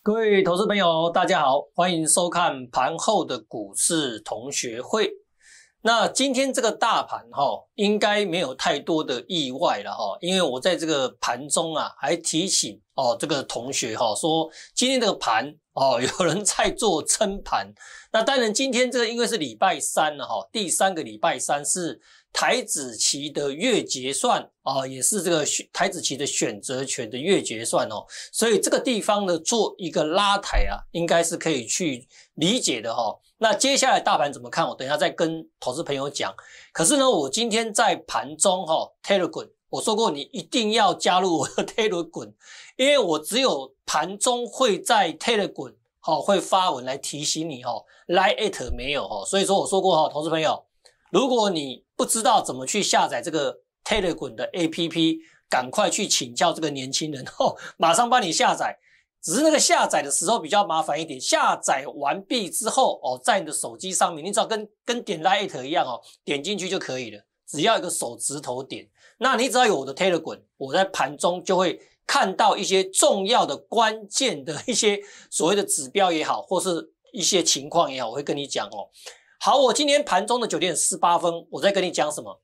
各位投资朋友，大家好，欢迎收看盘后的股市同学会。那今天这个大盘哈，应该没有太多的意外了哈，因为我在这个盘中啊，还提醒哦，这个同学哈说，今天这个盘哦，有人在做撑盘。那当然，今天这个因为是礼拜三了哈，第三个礼拜三是。台子期的月结算啊，也是这个台子期的选择权的月结算哦，所以这个地方呢，做一个拉抬啊，应该是可以去理解的哈。那接下来大盘怎么看？我等下再跟投资朋友讲。可是呢，我今天在盘中哈，Telegram 我说过，你一定要加入我的 Telegram，因为我只有盘中会在 Telegram 哈会发文来提醒你哈，Like 没有哈，所以说我说过哈，投资朋友，如果你。不知道怎么去下载这个 Telegram 的 A P P，赶快去请教这个年轻人哦，马上帮你下载。只是那个下载的时候比较麻烦一点，下载完毕之后哦，在你的手机上面，你只要跟跟点 Light 一样哦，点进去就可以了。只要一个手指头点，那你只要有我的 Telegram，我在盘中就会看到一些重要的、关键的一些所谓的指标也好，或是一些情况也好，我会跟你讲哦。好，我今天盘中的九点四八分，我在跟你讲什么？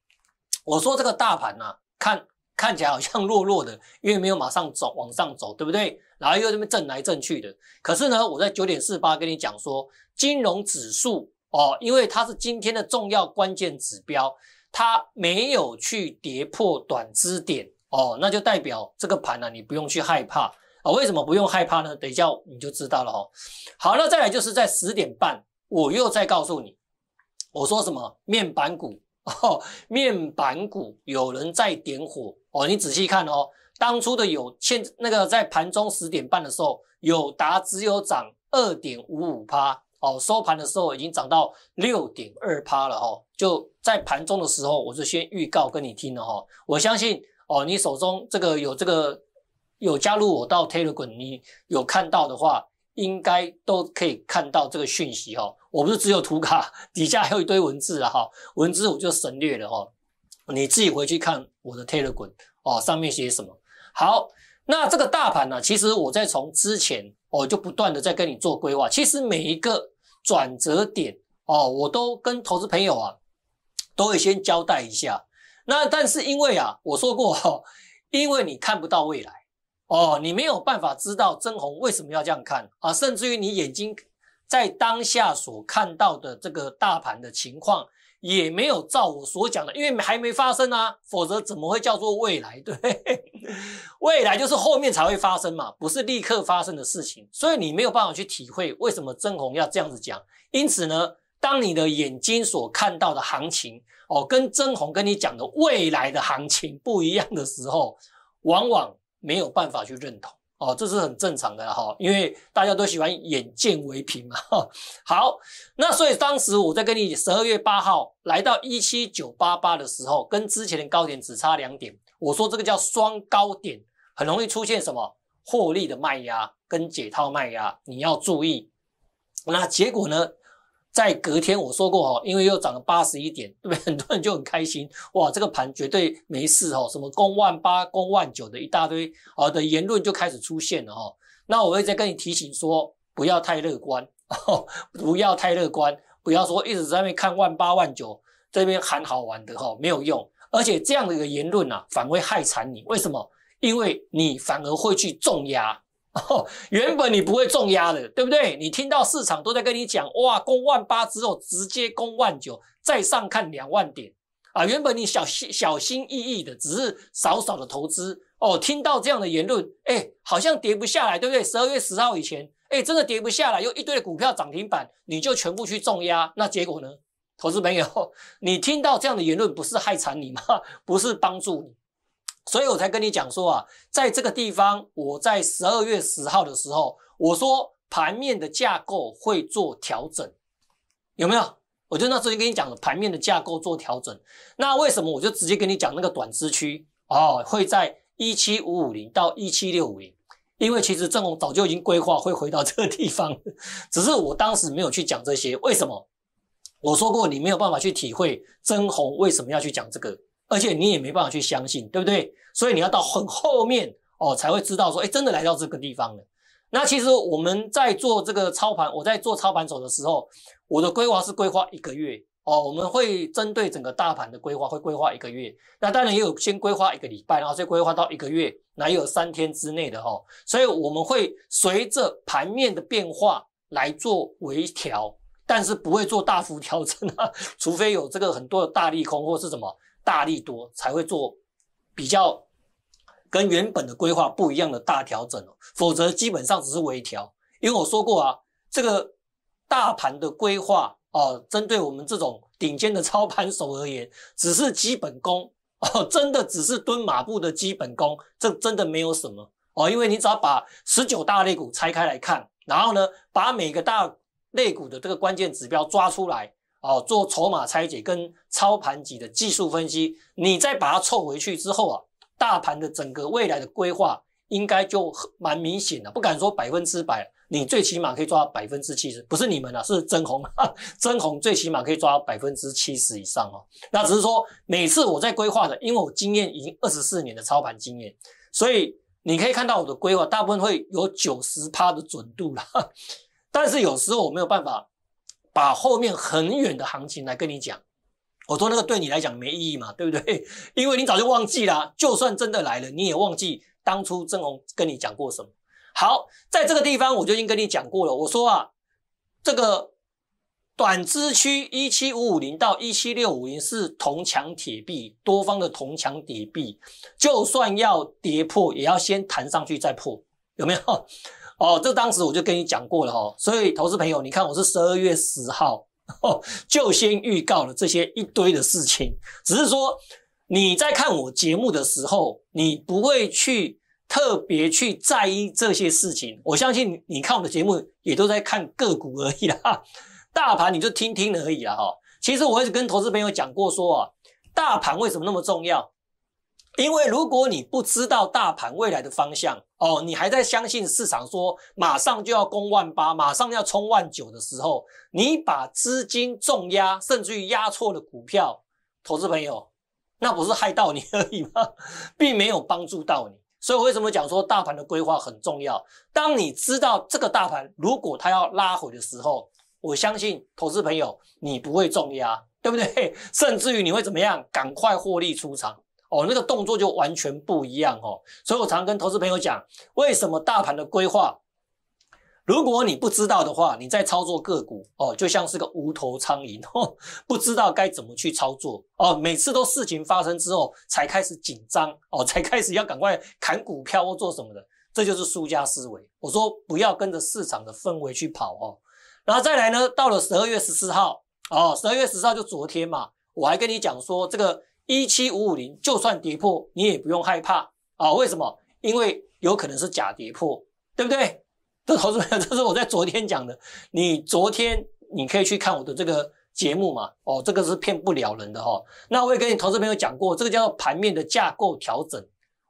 我说这个大盘呢，看看起来好像弱弱的，因为没有马上走往上走，对不对？然后又这么震来震去的。可是呢，我在九点四八跟你讲说，金融指数哦，因为它是今天的重要关键指标，它没有去跌破短支点哦，那就代表这个盘呢，你不用去害怕哦。为什么不用害怕呢？等一下你就知道了哦。好，那再来就是在十点半，我又再告诉你。我说什么面板股哦，面板股有人在点火哦，你仔细看哦。当初的有现那个在盘中十点半的时候，有达只有涨二点五五趴哦，收盘的时候已经涨到六点二趴了哈。就在盘中的时候，我就先预告跟你听了哈。我相信哦，你手中这个有这个有加入我到 Telegram，你有看到的话。应该都可以看到这个讯息哈，我不是只有图卡，底下还有一堆文字了哈，文字我就省略了哈，你自己回去看我的 Telegram 哦，上面写什么。好，那这个大盘呢，其实我在从之前我就不断的在跟你做规划，其实每一个转折点哦，我都跟投资朋友啊都会先交代一下。那但是因为啊，我说过哈，因为你看不到未来。哦，你没有办法知道曾红为什么要这样看啊，甚至于你眼睛在当下所看到的这个大盘的情况，也没有照我所讲的，因为还没发生啊，否则怎么会叫做未来？对，未来就是后面才会发生嘛，不是立刻发生的事情，所以你没有办法去体会为什么曾红要这样子讲。因此呢，当你的眼睛所看到的行情哦，跟曾红跟你讲的未来的行情不一样的时候，往往。没有办法去认同哦，这是很正常的哈，因为大家都喜欢眼见为凭嘛。好，那所以当时我在跟你十二月八号来到一七九八八的时候，跟之前的高点只差两点，我说这个叫双高点，很容易出现什么获利的卖压跟解套卖压，你要注意。那结果呢？在隔天我说过哈，因为又涨了八十一点，对不对？很多人就很开心，哇，这个盘绝对没事哈，什么攻万八、攻万九的一大堆啊的言论就开始出现了哈。那我会再跟你提醒说，不要太乐观，不要太乐观，不要说一直在那边看万八万九，这边很好玩的哈，没有用，而且这样的一个言论呐，反会害惨你。为什么？因为你反而会去重压。哦，原本你不会重压的，对不对？你听到市场都在跟你讲，哇，攻万八之后直接攻万九，再上看两万点啊！原本你小心小心翼翼的，只是少少的投资哦。听到这样的言论，哎，好像跌不下来，对不对？十二月十号以前，哎，真的跌不下来，又一堆的股票涨停板，你就全部去重压，那结果呢？投资朋友，你听到这样的言论，不是害惨你吗？不是帮助你？所以我才跟你讲说啊，在这个地方，我在十二月十号的时候，我说盘面的架构会做调整，有没有？我就那时候就跟你讲了，盘面的架构做调整。那为什么我就直接跟你讲那个短资区哦，会在一七五五零到一七六五零，因为其实正红早就已经规划会回到这个地方，只是我当时没有去讲这些。为什么？我说过你没有办法去体会真红为什么要去讲这个。而且你也没办法去相信，对不对？所以你要到很后面哦，才会知道说，哎，真的来到这个地方了。那其实我们在做这个操盘，我在做操盘手的时候，我的规划是规划一个月哦。我们会针对整个大盘的规划，会规划一个月。那当然也有先规划一个礼拜，然后再规划到一个月，那也有三天之内的哦。所以我们会随着盘面的变化来做微调，但是不会做大幅调整啊，除非有这个很多的大利空或是什么。大力多才会做比较跟原本的规划不一样的大调整哦，否则基本上只是微调。因为我说过啊，这个大盘的规划哦，针对我们这种顶尖的操盘手而言，只是基本功哦，真的只是蹲马步的基本功，这真的没有什么哦，因为你只要把十九大类股拆开来看，然后呢，把每个大类股的这个关键指标抓出来。哦，做筹码拆解跟操盘级的技术分析，你再把它凑回去之后啊，大盘的整个未来的规划应该就蛮明显的，不敢说百分之百，你最起码可以抓百分之七十，不是你们啊，是真红，真红最起码可以抓百分之七十以上哦。那只是说每次我在规划的，因为我经验已经二十四年的操盘经验，所以你可以看到我的规划大部分会有九十趴的准度了，但是有时候我没有办法。把后面很远的行情来跟你讲，我说那个对你来讲没意义嘛，对不对？因为你早就忘记了，就算真的来了，你也忘记当初曾红跟你讲过什么。好，在这个地方我就已经跟你讲过了，我说啊，这个短支区一七五五零到一七六五零是铜墙铁壁，多方的铜墙铁壁，就算要跌破，也要先弹上去再破，有没有？哦，这当时我就跟你讲过了哈，所以投资朋友，你看我是十二月十号就先预告了这些一堆的事情，只是说你在看我节目的时候，你不会去特别去在意这些事情。我相信你看我的节目也都在看个股而已啦，大盘你就听听而已啦哈。其实我一直跟投资朋友讲过说啊，大盘为什么那么重要？因为如果你不知道大盘未来的方向哦，你还在相信市场说马上就要攻万八，马上要冲万九的时候，你把资金重压，甚至于压错了股票，投资朋友，那不是害到你而已吗？并没有帮助到你。所以为什么讲说大盘的规划很重要？当你知道这个大盘如果它要拉回的时候，我相信投资朋友你不会重压，对不对？甚至于你会怎么样？赶快获利出场。哦，那个动作就完全不一样哦，所以我常跟投资朋友讲，为什么大盘的规划，如果你不知道的话，你在操作个股哦，就像是个无头苍蝇哦，不知道该怎么去操作哦，每次都事情发生之后才开始紧张哦，才开始要赶快砍股票或做什么的，这就是输家思维。我说不要跟着市场的氛围去跑哦，然后再来呢，到了十二月十四号哦，十二月十四号就昨天嘛，我还跟你讲说这个。一七五五零，就算跌破，你也不用害怕啊！为什么？因为有可能是假跌破，对不对？这 投资朋友，这是我在昨天讲的。你昨天你可以去看我的这个节目嘛？哦，这个是骗不了人的哈。那我也跟你投资朋友讲过，这个叫做盘面的架构调整。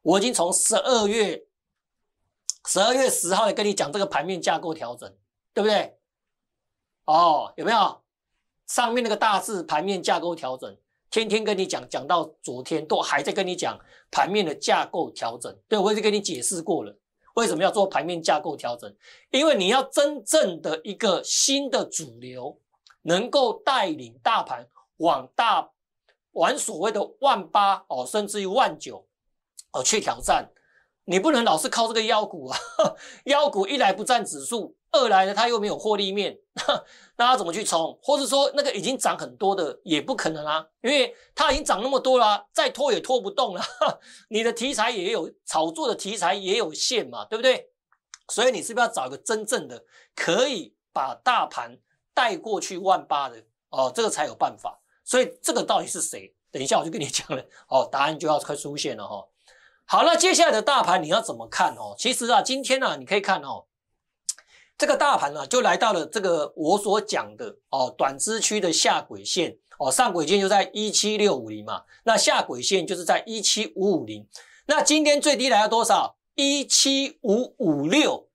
我已经从十二月十二月十号也跟你讲这个盘面架构调整，对不对？哦，有没有上面那个大字“盘面架构调整”？天天跟你讲，讲到昨天都还在跟你讲盘面的架构调整。对，我已经跟你解释过了，为什么要做盘面架构调整？因为你要真正的一个新的主流，能够带领大盘往大，往所谓的万八哦，甚至于万九哦去挑战。你不能老是靠这个妖股啊，妖股一来不占指数。二来呢，它又没有获利面，那它怎么去冲？或者说那个已经涨很多的也不可能啦，因为它已经涨那么多啦，再拖也拖不动了。你的题材也有炒作的题材也有限嘛，对不对？所以你是不是要找一个真正的可以把大盘带过去万八的？哦，这个才有办法。所以这个到底是谁？等一下我就跟你讲了哦，答案就要快出现了哈。好，那接下来的大盘你要怎么看哦？其实啊，今天呢，你可以看哦。这个大盘呢，就来到了这个我所讲的哦，短支区的下轨线哦，上轨线就在一七六五零嘛，那下轨线就是在一七五五零，那今天最低来了多少？一七五五六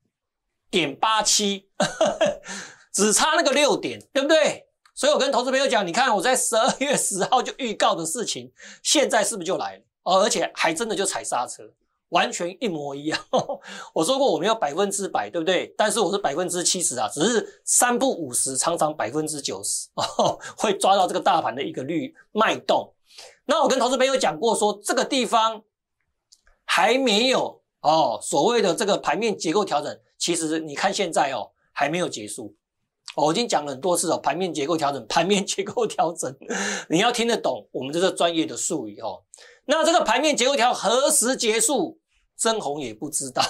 点八七，只差那个六点，对不对？所以我跟投资朋友讲，你看我在十二月十号就预告的事情，现在是不是就来了？哦，而且还真的就踩刹车。完全一模一样，我说过我们要百分之百，对不对？但是我是百分之七十啊，只是三不五十，常常百分之九十哦，会抓到这个大盘的一个率脉动。那我跟投资朋友讲过，说这个地方还没有哦，所谓的这个盘面结构调整，其实你看现在哦，还没有结束。哦，我已经讲了很多次哦，盘面结构调整，盘面结构调整，你要听得懂，我们这个专业的术语哦。那这个盘面结构条何时结束？曾红也不知道，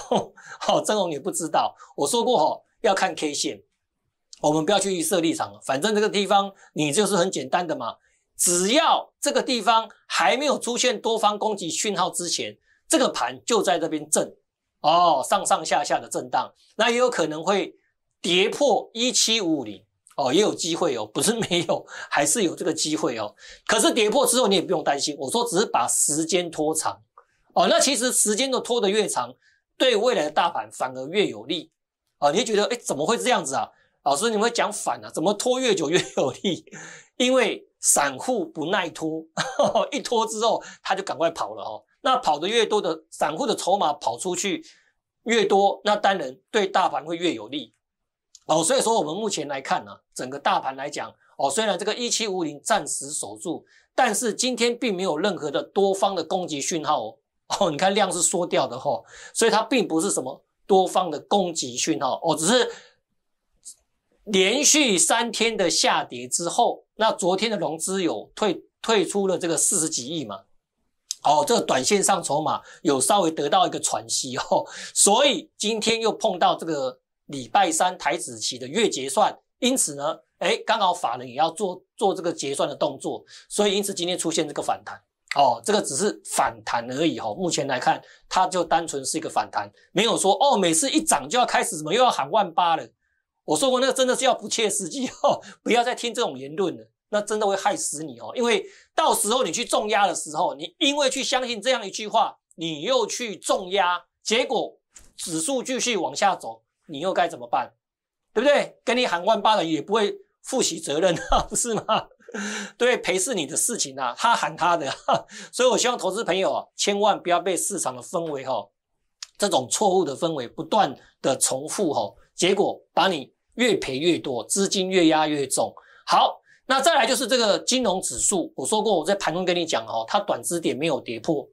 好，曾红也不知道。我说过，哦，要看 K 线，我们不要去预设立场，反正这个地方你就是很简单的嘛。只要这个地方还没有出现多方攻击讯号之前，这个盘就在这边震，哦，上上下下的震荡，那也有可能会跌破一七五零。哦，也有机会哦，不是 没有，还是有这个机会哦。可是跌破之后，你也不用担心。我说只是把时间拖长哦。那其实时间都拖得越长，对未来的大盘反而越有利啊。你觉得哎，怎么会这样子啊？老师，你们讲反了，怎么拖越久越有利？因为散户不耐拖，一拖之后他就赶快跑了哦。那跑得越多的散户的筹码跑出去越多，那当然对大盘会越有利。哦，所以说我们目前来看呢，整个大盘来讲，哦，虽然这个一七五零暂时守住，但是今天并没有任何的多方的攻击讯号哦。你看量是缩掉的哈，所以它并不是什么多方的攻击讯号哦，只是连续三天的下跌之后，那昨天的融资有退退出了这个四十几亿嘛，哦，这个短线上筹码有稍微得到一个喘息哦，所以今天又碰到这个。礼拜三台子期的月结算，因此呢，哎，刚好法人也要做做这个结算的动作，所以因此今天出现这个反弹，哦，这个只是反弹而已哈。目前来看，它就单纯是一个反弹，没有说哦，每次一涨就要开始什么又要喊万八了。我说过，那个真的是要不切实际哈，不要再听这种言论了，那真的会害死你哦。因为到时候你去重压的时候，你因为去相信这样一句话，你又去重压，结果指数继续往下走。你又该怎么办？对不对？跟你喊万八的也不会负起责任啊，不是吗？对，赔是你的事情啊，他喊他的。所以我希望投资朋友啊，千万不要被市场的氛围哈，这种错误的氛围不断的重复哈，结果把你越赔越多，资金越压越重。好，那再来就是这个金融指数，我说过我在盘中跟你讲哦，它短支点没有跌破，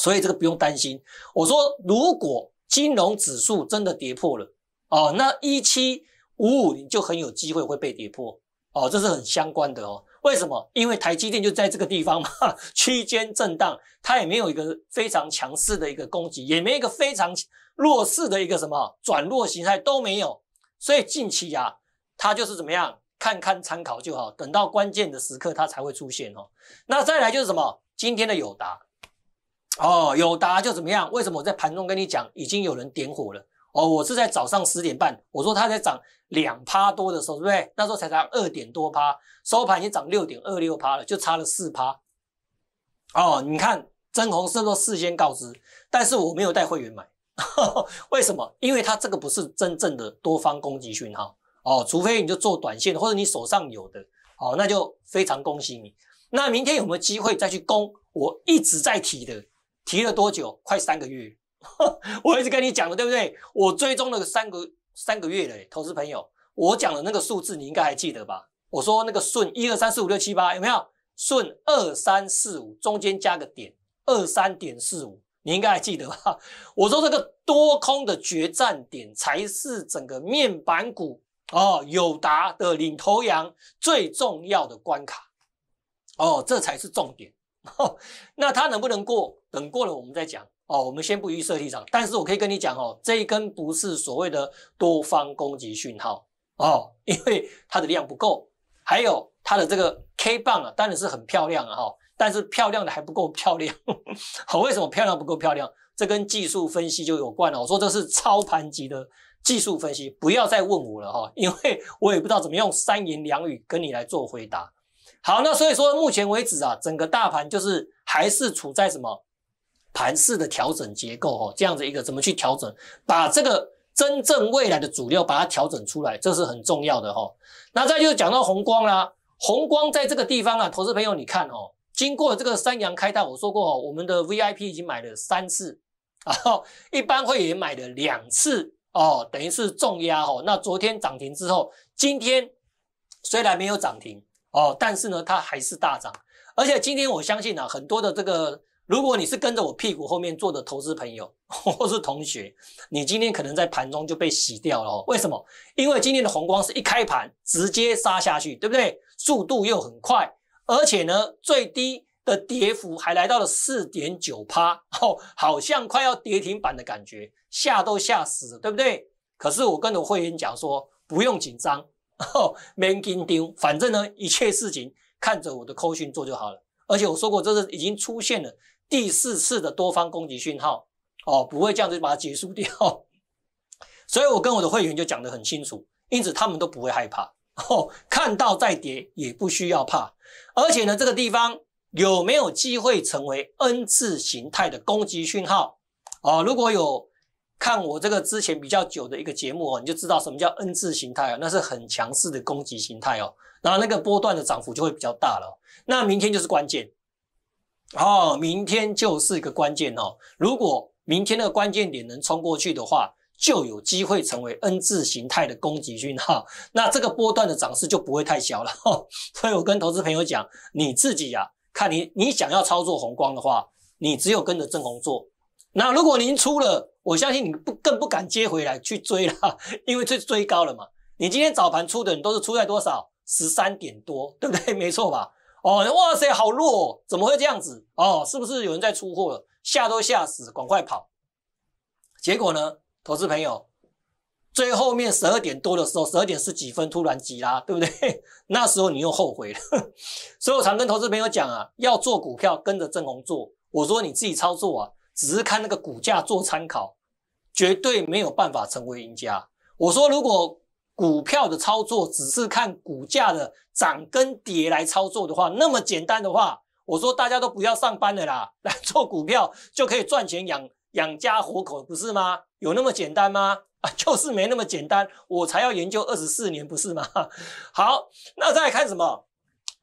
所以这个不用担心。我说如果金融指数真的跌破了，哦，那一七五五零就很有机会会被跌破，哦，这是很相关的哦。为什么？因为台积电就在这个地方嘛，区间震荡，它也没有一个非常强势的一个攻击，也没一个非常弱势的一个什么转弱形态都没有，所以近期呀，它就是怎么样，看看参考就好，等到关键的时刻它才会出现哦。那再来就是什么？今天的友达，哦，友达就怎么样？为什么我在盘中跟你讲，已经有人点火了？哦，我是在早上十点半，我说它才涨两趴多的时候，对不对？那时候才涨二点多趴，收盘经涨六点二六趴了，就差了四趴。哦，你看，真红是做事先告知，但是我没有带会员买，为什么？因为它这个不是真正的多方攻击讯号。哦，除非你就做短线或者你手上有的，哦，那就非常恭喜你。那明天有没有机会再去攻？我一直在提的，提了多久？快三个月。我一直跟你讲了，对不对？我追踪了三个三个月了，投资朋友，我讲的那个数字你应该还记得吧？我说那个顺一二三四五六七八有没有？顺二三四五中间加个点，二三点四五，你应该还记得吧？我说这个多空的决战点才是整个面板股哦，友达的领头羊最重要的关卡哦，这才是重点。哦、那它能不能过？等过了我们再讲。哦，我们先不预设立场，但是我可以跟你讲哦，这一根不是所谓的多方攻击讯号哦，因为它的量不够，还有它的这个 K 棒啊，当然是很漂亮啊哈，但是漂亮的还不够漂亮，好，为什么漂亮不够漂亮？这跟技术分析就有关了。我说这是操盘级的技术分析，不要再问我了哈，因为我也不知道怎么用三言两语跟你来做回答。好，那所以说目前为止啊，整个大盘就是还是处在什么？盘式的调整结构，哦，这样子一个怎么去调整，把这个真正未来的主流把它调整出来，这是很重要的，哦。那再就讲到红光啦，红光在这个地方啊，投资朋友你看，哦，经过这个三阳开泰，我说过，哦，我们的 VIP 已经买了三次，然后一般会员买了两次，哦，等于是重压，哦。那昨天涨停之后，今天虽然没有涨停，哦，但是呢，它还是大涨，而且今天我相信啊，很多的这个。如果你是跟着我屁股后面做的投资朋友 或是同学，你今天可能在盘中就被洗掉了。为什么？因为今天的红光是一开盘直接杀下去，对不对？速度又很快，而且呢，最低的跌幅还来到了四点九趴哦，好像快要跌停板的感觉，吓都吓死，了，对不对？可是我跟我会员讲说，不用紧张哦，免紧丢，反正呢，一切事情看着我的扣讯做就好了。而且我说过，这是已经出现了。第四次的多方攻击讯号哦，不会这样子把它结束掉，所以我跟我的会员就讲得很清楚，因此他们都不会害怕哦。看到再跌也不需要怕，而且呢，这个地方有没有机会成为 N 字形态的攻击讯号哦，如果有，看我这个之前比较久的一个节目哦，你就知道什么叫 N 字形态啊，那是很强势的攻击形态哦，然后那个波段的涨幅就会比较大了。那明天就是关键。哦，明天就是一个关键哦。如果明天的关键点能冲过去的话，就有机会成为 N 字形态的攻击讯号，那这个波段的涨势就不会太小了。所以我跟投资朋友讲，你自己呀，看你你想要操作红光的话，你只有跟着正红做。那如果您出了，我相信你不更不敢接回来去追了，因为去追高了嘛。你今天早盘出的你都是出在多少？十三点多，对不对？没错吧？哦，哇塞，好弱！怎么会这样子？哦，是不是有人在出货了？吓都吓死，赶快跑！结果呢，投资朋友最后面十二点多的时候，十二点十几分突然急拉，对不对？那时候你又后悔了。所以我常跟投资朋友讲啊，要做股票跟着正红做。我说你自己操作啊，只是看那个股价做参考，绝对没有办法成为赢家。我说如果。股票的操作只是看股价的涨跟跌来操作的话，那么简单的话，我说大家都不要上班了啦，来做股票就可以赚钱养养家活口，不是吗？有那么简单吗？啊，就是没那么简单，我才要研究二十四年，不是吗？好，那再看什么？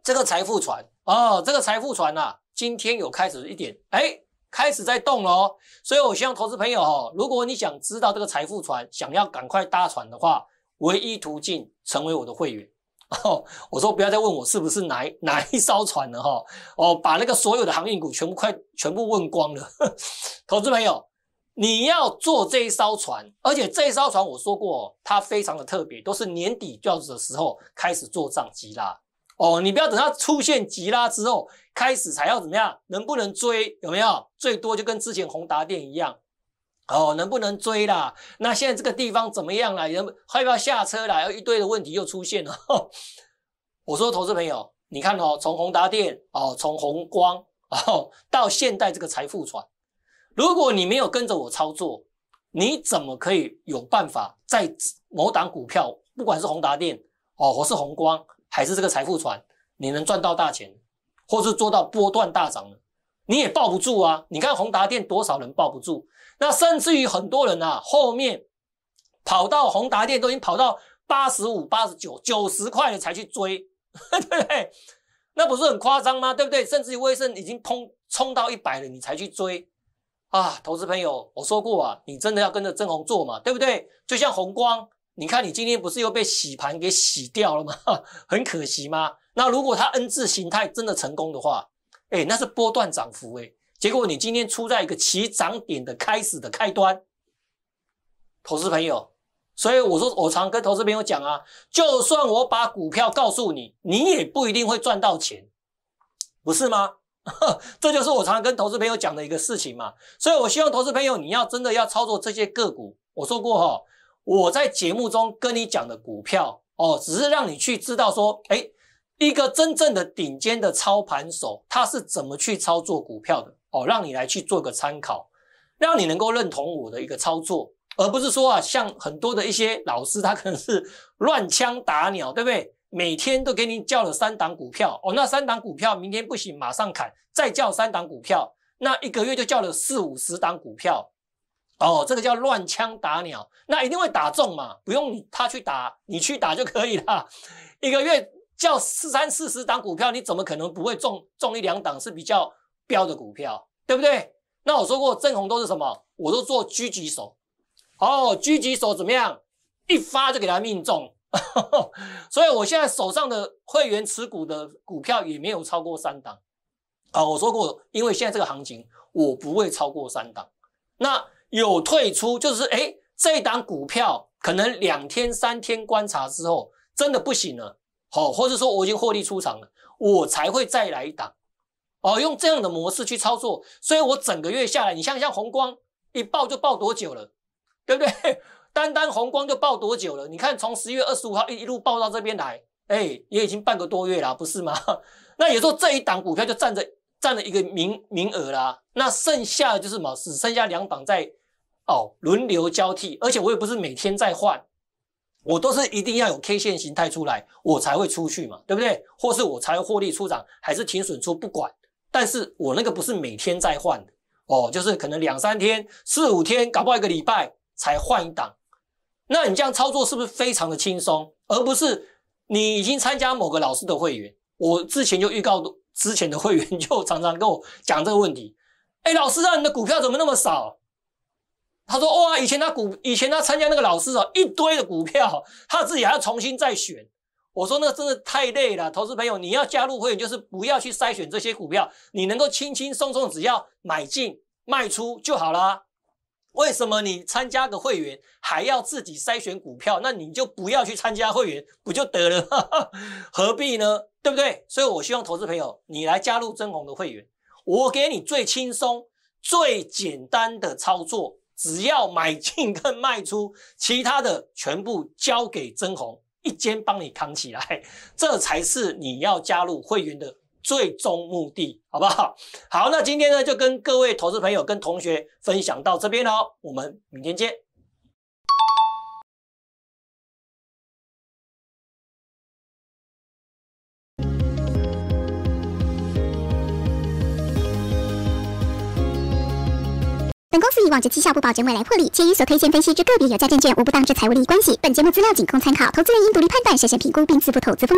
这个财富船哦，这个财富船呐，今天有开始一点，哎，开始在动喽。所以我希望投资朋友哦，如果你想知道这个财富船，想要赶快搭船的话。唯一途径成为我的会员 哦，我说不要再问我是不是哪 哪一艘船了哈哦，把那个所有的航运股全部快全部问光了，投资朋友你要坐这一艘船，而且这一艘船我说过它非常的特别，都是年底要的时候开始做涨急拉哦，你不要等它出现急拉之后开始才要怎么样，能不能追有没有？最多就跟之前宏达电一样。哦，能不能追啦？那现在这个地方怎么样啦？人要不要下车啦，又一堆的问题又出现了。我说，投资朋友，你看哦，从宏达电哦，从宏光哦，到现在这个财富船，如果你没有跟着我操作，你怎么可以有办法在某档股票，不管是宏达电哦，或是宏光，还是这个财富船，你能赚到大钱，或是做到波段大涨呢？你也抱不住啊！你看宏达店多少人抱不住？那甚至于很多人啊，后面跑到宏达店都已经跑到八十五、八十九、九十块了才去追，对不对？那不是很夸张吗？对不对？甚至于威盛已经冲冲到一百了，你才去追啊！投资朋友，我说过啊，你真的要跟着正红做嘛？对不对？就像红光，你看你今天不是又被洗盘给洗掉了吗？很可惜吗？那如果它 N 字形态真的成功的话，哎，那是波段涨幅哎，结果你今天出在一个起涨点的开始的开端，投资朋友，所以我说我常跟投资朋友讲啊，就算我把股票告诉你，你也不一定会赚到钱，不是吗？这就是我常跟投资朋友讲的一个事情嘛。所以我希望投资朋友，你要真的要操作这些个股，我说过哈，我在节目中跟你讲的股票哦，只是让你去知道说，哎。一个真正的顶尖的操盘手，他是怎么去操作股票的？哦，让你来去做个参考，让你能够认同我的一个操作，而不是说啊，像很多的一些老师，他可能是乱枪打鸟，对不对？每天都给你叫了三档股票，哦，那三档股票明天不行，马上砍，再叫三档股票，那一个月就叫了四五十档股票，哦，这个叫乱枪打鸟，那一定会打中嘛？不用他去打，你去打就可以了，一个月。叫四三四十档股票，你怎么可能不会中中一两档是比较标的股票，对不对？那我说过，正红都是什么？我都做狙击手，哦，狙击手怎么样？一发就给他命中。所以我现在手上的会员持股的股票也没有超过三档。啊，我说过，因为现在这个行情，我不会超过三档。那有退出就是诶这档股票可能两天三天观察之后，真的不行了。好，或者说我已经获利出场了，我才会再来一档，哦，用这样的模式去操作，所以我整个月下来，你像像红光一爆就爆多久了，对不对？单单红光就爆多久了？你看从十一月二十五号一一路爆到这边来，哎，也已经半个多月了，不是吗？那有时候这一档股票就占着占了一个名名额啦，那剩下的就是什么？只剩下两档在哦轮流交替，而且我也不是每天在换。我都是一定要有 K 线形态出来，我才会出去嘛，对不对？或是我才会获利出场，还是停损出不管。但是我那个不是每天在换的哦，就是可能两三天、四五天，搞不好一个礼拜才换一档。那你这样操作是不是非常的轻松？而不是你已经参加某个老师的会员，我之前就预告之前的会员就常常跟我讲这个问题。哎，老师啊，你的股票怎么那么少？他说哇，以前他股以前他参加那个老师哦一堆的股票，他自己还要重新再选。我说那真的太累了，投资朋友，你要加入会员就是不要去筛选这些股票，你能够轻轻松松只要买进卖出就好啦。为什么你参加个会员还要自己筛选股票？那你就不要去参加会员不就得了？何必呢？对不对？所以我希望投资朋友你来加入真红的会员，我给你最轻松最简单的操作。只要买进跟卖出，其他的全部交给真红一肩帮你扛起来，这才是你要加入会员的最终目的，好不好？好，那今天呢就跟各位投资朋友跟同学分享到这边喽，我们明天见。本公司以往之绩效不保证未来获利，且于所推荐分析之个别有价证券无不当之财务利益关系。本节目资料仅供参考，投资人应独立判断、审慎评估并自负投资风险。